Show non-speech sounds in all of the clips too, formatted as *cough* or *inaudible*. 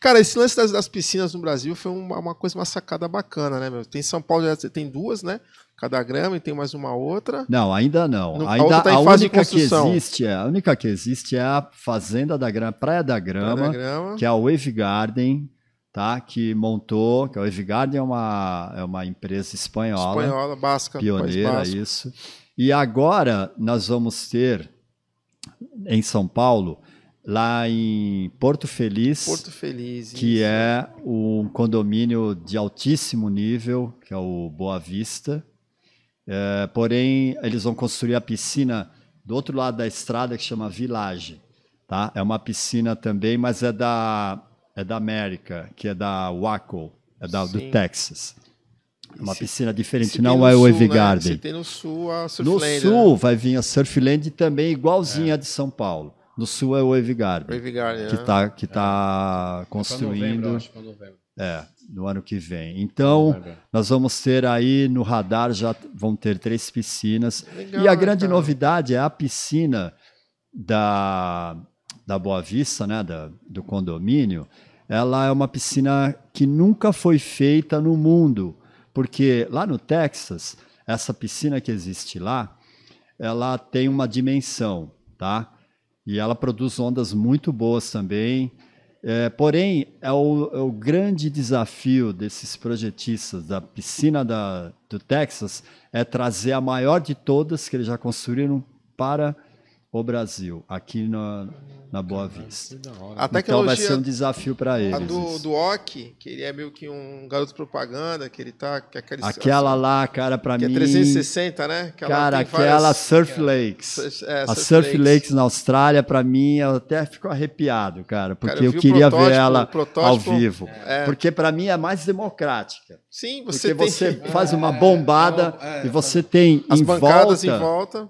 Cara, esse lance das, das piscinas no Brasil foi uma, uma, coisa, uma sacada bacana, né, meu? Tem São Paulo, tem duas, né? Cada grama e tem mais uma outra. Não, ainda não. No, ainda, tá a, tá a única que existe, é, a única que existe é a Fazenda da Grama, Praia da Grama, Praia da grama. que é a Wave Garden, tá? Que montou, que a Wave Garden é uma, é uma empresa espanhola. Espanhola, basca. Pioneira, isso. E agora nós vamos ter em São Paulo lá em Porto Feliz, Porto Feliz que isso. é um condomínio de altíssimo nível, que é o Boa Vista. É, porém, eles vão construir a piscina do outro lado da estrada que chama Village. Tá? É uma piscina também, mas é da, é da América, que é da Waco, é da, do Texas. É uma se, piscina diferente, não é o Eve né? Garden. Né? Se tem no sul a Surfland. No sul né? vai vir a Surfland também igualzinha é. a de São Paulo. Do sul é o Wave que está né? é. que está é. construindo. Novembro, é, no ano que vem. Então, nós vamos ter aí no radar, já vão ter três piscinas. Legal, e a grande cara. novidade é a piscina da, da Boa Vista, né, da, do condomínio. Ela é uma piscina que nunca foi feita no mundo, porque lá no Texas, essa piscina que existe lá, ela tem uma dimensão, tá? e ela produz ondas muito boas também. É, porém, é o, é o, grande desafio desses projetistas da piscina da, do Texas é trazer a maior de todas que eles já construíram para o Brasil, aqui na, na Boa Vista. A então vai ser um desafio para eles. A do, do que ele é meio que um garoto propaganda, que ele tá. Que aquele, é aquela lá, cara, para é mim. É 360, né? cara, aquela várias, Surf é Lakes. É, é, a Surf, Lakes. Lakes na Austrália, para mim, eu até fico arrepiado, cara, porque cara, eu, eu queria ver ela ao vivo. Porque para mim é mais democrática. Sim, você porque tem... você faz uma bombada e você tem As em bancadas volta, em volta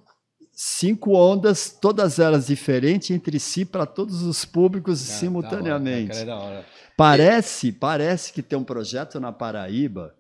cinco ondas, todas elas diferentes entre si para todos os públicos cara, ah, tá simultaneamente. É da hora, cara, da parece, parece que tem um projeto na Paraíba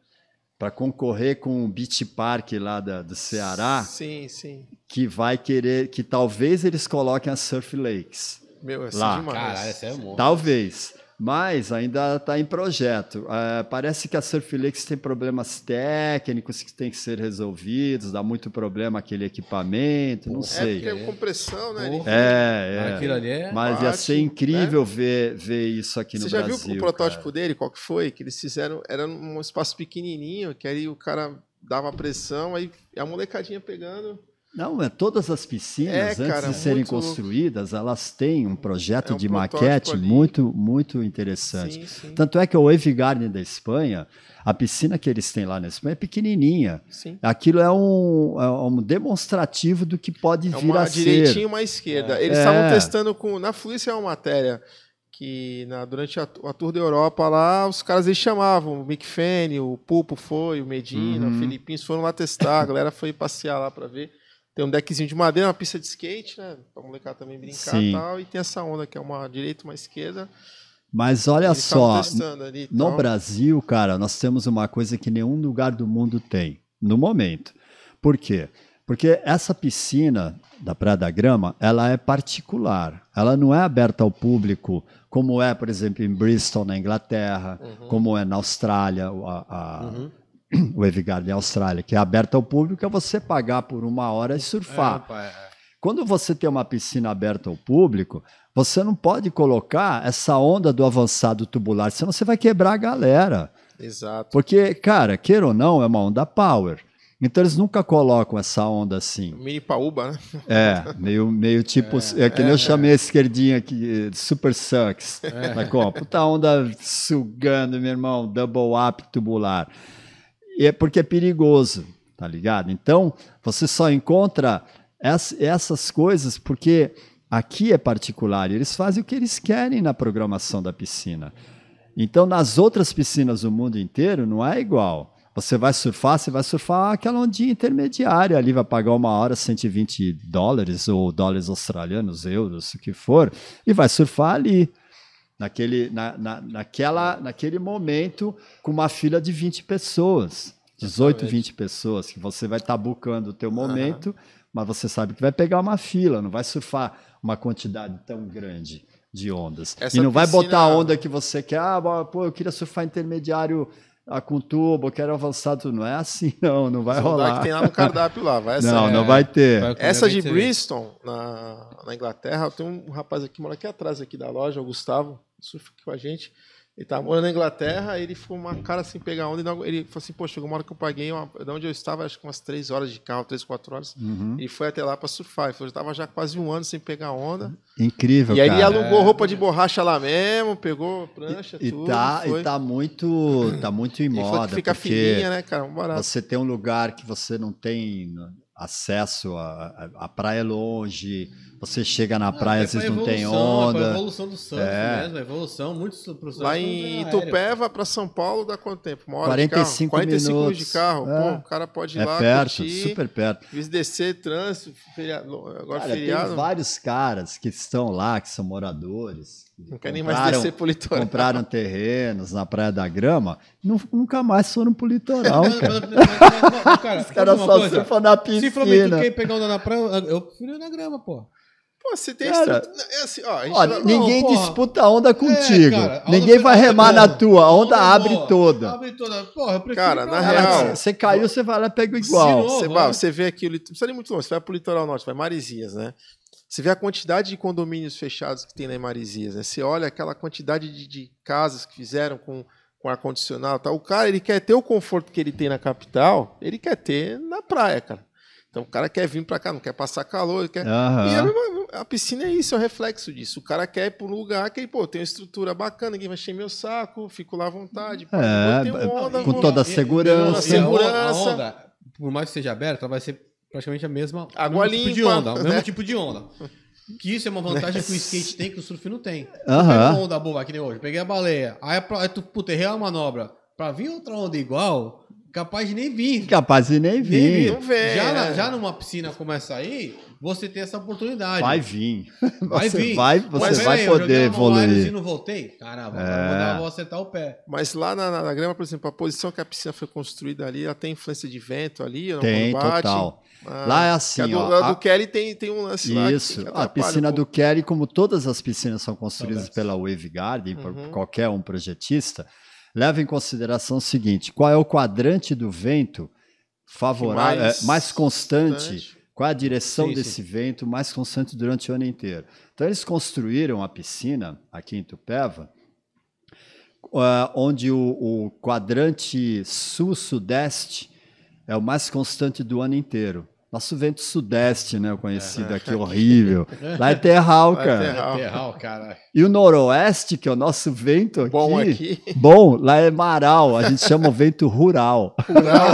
para concorrer com o Beach Park lá da, do Ceará. Sim, sim. Que vai querer que talvez eles coloquem as Surf Lakes. Meu, essa é lá. demais. Caralho, é Talvez mas ainda está em projeto. É, parece que a Surflex tem problemas técnicos que têm que ser resolvidos, dá muito problema aquele equipamento, não é sei. Porque é, compressão, né? Porra. É, é. Aquilo ali é mas ia ser incrível né? ver, ver isso aqui Você no Brasil. Você já viu o protótipo cara. dele? Qual que foi? Que eles fizeram, era um espaço pequenininho, que aí o cara dava pressão, aí a molecadinha pegando não, é todas as piscinas, é, antes cara, de serem construídas, elas têm um projeto é um de maquete ali. muito, muito interessante. Sim, sim. Tanto é que o Evigarne da Espanha, a piscina que eles têm lá na Espanha é pequenininha. Sim. Aquilo é um, é um demonstrativo do que pode é vir uma, a ser. Direitinho uma esquerda. É. Eles estavam testando com... Na Fluência é uma matéria que na, durante a, a, Tour da Europa lá, os caras eles chamavam, o Mick Fanny, o Pupo foi, o Medina, uhum. o Filipins foram lá testar, a galera foi passear lá para ver. Tem um deckzinho de madeira, uma pista de skate, né? Pra molecada também brincar Sim. e tal. E tem essa onda que é uma direita, uma esquerda. Mas olha Eles só, ali, no tal. Brasil, cara, nós temos uma coisa que nenhum lugar do mundo tem, no momento. Por quê? Porque essa piscina da Praia da Grama, ela é particular. Ela não é aberta ao público, como é, por exemplo, em Bristol, na Inglaterra, uhum. como é na Austrália, a, a, uhum. *clears throat* o Evergarden Austrália, que é aberta ao público, é você pagar por uma hora e surfar. É, é, Quando você tem uma piscina aberta ao público, você não pode colocar essa onda do avançado tubular, senão você vai quebrar a galera. Exato. Porque, cara, queira ou não, é uma onda power. Então eles nunca colocam essa onda assim. Mini paúba, né? É, meio, meio tipo. É, é que nem é, eu chamei é. a esquerdinha aqui, Super Sucks. É. Tá com? Puta onda sugando, meu irmão, double up tubular e é porque é perigoso, tá ligado? Então, você só encontra essa, essas coisas porque aqui é particular, eles fazem o que eles querem na programação da piscina. Então, nas outras piscinas do mundo inteiro, não é igual. Você vai surfar, você vai surfar aquela ondinha intermediária ali, vai pagar uma hora 120 dólares, ou dólares australianos, euros, o que for, e vai surfar ali naquele, na, na, naquela, naquele momento com uma fila de 20 pessoas, 18, Exatamente. 20 pessoas, que você vai estar tá bucando o teu momento, uhum. mas você sabe que vai pegar uma fila, não vai surfar uma quantidade tão grande de ondas. Essa e não piscina... vai botar a onda que você quer, ah, pô, eu queria surfar intermediário a com turbo, quero avançado. Não é assim, *laughs* não, não vai rolar. Que tem lá no cardápio lá, vai *laughs* essa, Não, assim. não vai ter. É. Vai essa de Bristol, na, na Inglaterra, tem um rapaz aqui, mora aqui atrás aqui da loja, o Gustavo surf com a gente. Ele tava morando na Inglaterra, ele ficou uma cara assim, pegar onda. ele falou assim, pô, chegou uma hora que eu paguei, uma, de onde eu estava, acho que umas três horas de carro, três, quatro horas. Uhum. E foi até lá para surfar. Ele falou, eu estava já quase um ano sem pegar onda. Incrível, E aí cara. ele alugou é. roupa de borracha lá mesmo, pegou prancha, e, tudo. Tá, e tá, foi. e tá muito, tá muito em moda. Fica fininha, né, cara? barato. Você tem um lugar que você não tem acesso, a, a, a praia longe... Uhum você chega na praia, ah, às vezes não evolução, tem é onda. É a evolução do Santos é. mesmo, a evolução, muitos profissionais. Lá em Itupeva para São Paulo dá quanto tempo? Uma hora 45 de carro. minutos. minutos de carro. É. Pô, o cara pode ir é lá. É perto, curtir, super perto. Descer, trânsito, feriado, agora cara, feriado. Tem vários caras que estão lá, que são moradores. não querem nem mais descer pro litoral. Compraram terrenos na Praia da Grama, nunca mais foram pro litoral. cara. cara, Os caras só surfam na piscina. Se que quem pegar onda na praia, eu fui na grama, pô. Pô, você tem cara, é assim, ó, ó vai, Ninguém não, disputa onda é, contigo. É, cara, onda ninguém vai é remar na tua. A onda, onda abre boa. toda. Abre toda. Porra, eu prefiro. Cara, na real. Você caiu, você vai lá pega igual. Novo, você, vai, você vê aqui, não precisa nem muito longe. Você vai pro litoral norte, vai Marizias, né? Você vê a quantidade de condomínios fechados que tem na Marizias, né? Você olha aquela quantidade de, de casas que fizeram com, com ar-condicionado. O cara, ele quer ter o conforto que ele tem na capital, ele quer ter na praia, cara. Então o cara quer vir para cá, não quer passar calor, quer. Uhum. E a, a, piscina é isso, é o reflexo disso. O cara quer ir para um lugar que, pô, tem uma estrutura bacana, ninguém vai encher meu saco, fico lá à vontade. Pô, é, onda, com toda a segurança. segurança. A onda, por mais que seja aberta, vai ser praticamente a mesma Água mesmo limpa, tipo de onda, né? o mesmo tipo de onda. Que isso é uma vantagem que o skate tem que o surf não tem. Uhum. uma onda boa, que nem hoje. Peguei a baleia. Aí, tu, puta, errei a manobra. Pra vir outra onda igual, Capaz de nem vir. Capaz de nem vir. Nem vir. Não vem, já, né? já numa piscina como essa aí, você tem essa oportunidade. Vai vir. *laughs* Vai você Vai, você Mas, vai aí, poder evoluir. Eu assim, não voltei, caramba, é. vou acertar o pé. Mas lá na, na, na, grama, por exemplo, a posição que a piscina foi construída ali, ela tem influência de vento ali? Tem, bate, total. Ah, lá é assim, a do, ó. A do Kelly tem, tem um lance Isso. a piscina um do Kelly, como todas as piscinas são construídas Talvez. pela Wave Garden, uhum. por qualquer um projetista, leva em consideração o seguinte: qual é o quadrante do vento favorável, mais, é, mais constante, constante? Qual é a direção sim, desse sim. vento mais constante durante o ano inteiro? Então, eles construíram a piscina aqui em Tupéva, uh, onde o, o quadrante sul-sudeste é o mais constante do ano inteiro. Nosso vento sudeste, né? O conhecido é. aqui, horrível. Lá é terral, é cara. Lá é terral, cara. E o noroeste, que é o nosso vento aqui. Bom aqui. Bom, lá é maral. A gente chama o vento rural. Rural.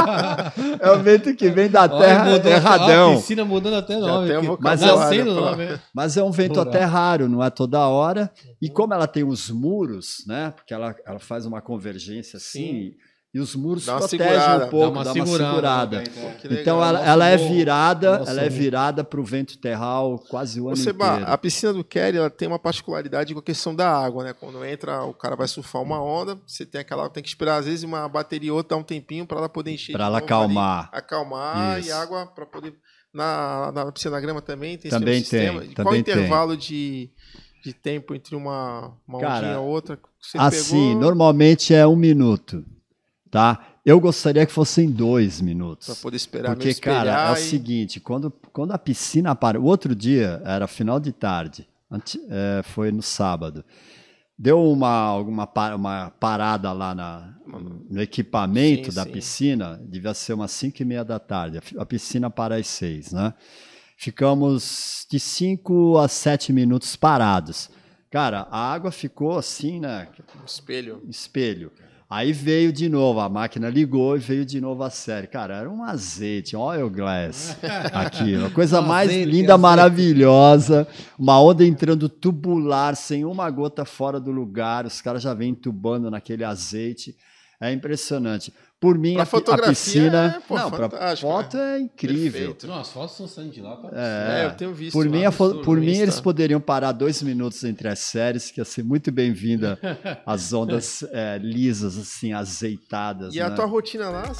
*laughs* é o vento que vem da terra Olha, mudou, erradão. A piscina mudando até nome. mas, é, nome. Né? mas é um vento rural. até raro, não é toda hora. E uhum. como ela tem os muros, né? Porque ela, ela faz uma convergência assim... Sim e os muros protegem um pouco, dá uma, dá uma segurada. segurada. Então, então ela, ela, é virada, Nossa, ela é virada para é o vento terral quase o ano Você, inteiro. A piscina do Kelly ela tem uma particularidade com a questão da água, né? Quando entra, o cara vai surfar uma onda, você tem aquela, tem que esperar às vezes uma bateria outra um tempinho para ela poder encher. Para ela acalmar. Ali, acalmar Isso. e água para poder na, na piscina da grama também tem também esse tem, sistema. Também Qual o intervalo de de tempo entre uma, uma cara, ondinha e outra? assim, pegou... normalmente é um minuto tá? Eu gostaria que fossem dois minutos. Pra poder esperar Porque, cara, é o seguinte, quando, quando a piscina para. O outro dia, era final de tarde, antes, é, foi no sábado. Deu uma, alguma uma parada lá na, no equipamento sim, da sim. piscina, devia ser umas 5 e meia da tarde. A piscina para às 6, né? Ficamos de 5 a 7 minutos parados. Cara, a água ficou assim, né? espelho. Espelho. Aí veio de novo, a máquina ligou e veio de novo a série. Cara, era um azeite, oil glass, aquilo. *laughs* Coisa mais azeite, linda, azeite. maravilhosa. Uma onda entrando tubular, sem uma gota fora do lugar. Os caras já vêm entubando naquele azeite. É impressionante. Por mim, pra a, fotografia, a piscina. É, pô, não, pra foto né? é incrível. Perfeito. Não, as fotos estão saindo de lá. Tá? É, é, eu tenho visto. Por mim, por mim eles poderiam parar dois minutos entre as séries, que ia ser muito bem-vinda. as *laughs* ondas é, lisas, assim, azeitadas. E né? a tua rotina lá?